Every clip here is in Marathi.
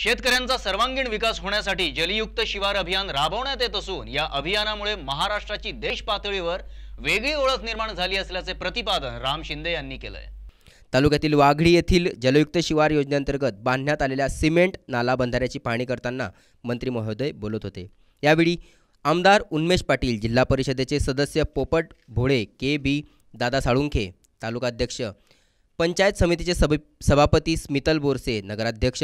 शेतकऱ्यांचा सर्वांगीण विकास होण्यासाठी जलयुक्त शिवार अभियान राबवण्यात येत असून या अभियानामुळे महाराष्ट्राची देश पातळीवर वेगळी ओळख निर्माण झाली असल्याचे प्रतिपादन राम शिंदे यांनी केलंय तालुक्यातील वाघडी येथील जलयुक्त शिवार योजनेअंतर्गत बांधण्यात आलेल्या सिमेंट नाला बंधाऱ्याची पाहणी करताना मंत्री महोदय बोलत होते यावेळी आमदार उन्मेश पाटील जिल्हा परिषदेचे सदस्य पोपट भोळे के बी दादा साळुंखे तालुकाध्यक्ष पंचायत समितीचे सभ सभापती स्मितल बोरसे नगराध्यक्ष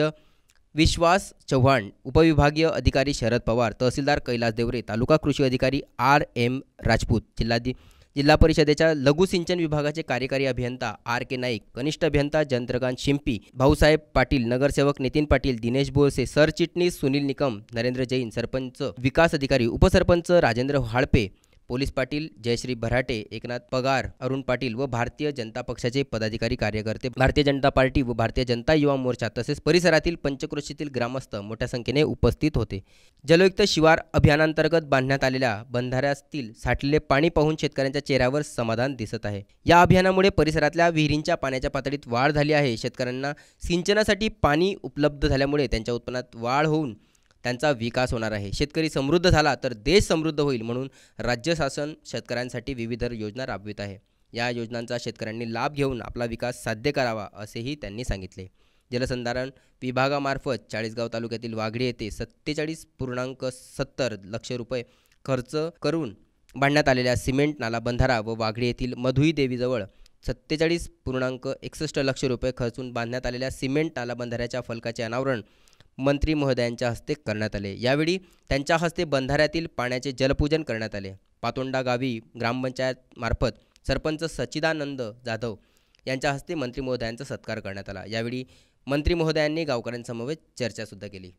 विश्वास चव्हाण उपविभागीय अधिकारी शरद पवार तहसीलदार कैलास देवरे तालुका कृषी अधिकारी आर एम राजपूत जिल्हाधि जिल्हा परिषदेच्या लघु सिंचन विभागाचे कार्यकारी अभियंता आर के नाईक कनिष्ठ अभियंता चंद्रकांत शिंपी भाऊसाहेब पाटील नगरसेवक नितीन पाटील दिनेश बोरसे सरचिटणीस सुनील निकम नरेंद्र जैन सरपंच विकास अधिकारी उपसरपंच राजेंद्र हाळपे पोलीस पाटील जयश्री भराटे एकनाथ पगार अरुण पाटील व भारतीय जनता पक्षाचे पदाधिकारी कार्यकर्ते भारतीय जनता पार्टी व भारतीय जनता युवा मोर्चा तसेच परिसरातील पंचक्रोशीतील ग्रामस्थ मोठ्या संख्येने उपस्थित होते जलयुक्त शिवार अभियानांतर्गत बांधण्यात आलेल्या बंधाऱ्यातील साठलेले पाणी पाहून शेतकऱ्यांच्या चेहऱ्यावर समाधान दिसत आहे या अभियानामुळे परिसरातल्या विहिरींच्या पाण्याच्या पातळीत वाढ झाली आहे शेतकऱ्यांना सिंचनासाठी पाणी उपलब्ध झाल्यामुळे त्यांच्या उत्पन्नात वाढ होऊन त्यांचा विकास होणार आहे शेतकरी समृद्ध झाला तर देश समृद्ध होईल म्हणून राज्य शासन शेतकऱ्यांसाठी विविध योजना राबवित आहे या योजनांचा शेतकऱ्यांनी लाभ घेऊन आपला विकास साध्य करावा असेही त्यांनी सांगितले जलसंधारण विभागामार्फत चाळीसगाव तालुक्यातील वाघडी येथे सत्तेचाळीस पूर्णांक सत्तर लक्ष रुपये खर्च करून बांधण्यात आलेल्या सिमेंट नाला बंधारा व वाघडी येथील मधुई देवीजवळ सत्तेचाळीस पूर्णांक एकसष्ट लक्ष रुपये खर्चून बांधण्यात आलेल्या सिमेंट नाला बंधाऱ्याच्या फलकाचे अनावरण मंत्री महोदयांच्या हस्ते करण्यात आले यावेळी त्यांच्या हस्ते बंधाऱ्यातील पाण्याचे जलपूजन करण्यात आले पातोंडा गावी ग्रामपंचायत मार्फत सरपंच सच्चिदानंद जाधव यांच्या हस्ते मंत्री महोदयांचा सत्कार करण्यात आला यावेळी मंत्री महोदयांनी गावकऱ्यांसमवेत चर्चासुद्धा केली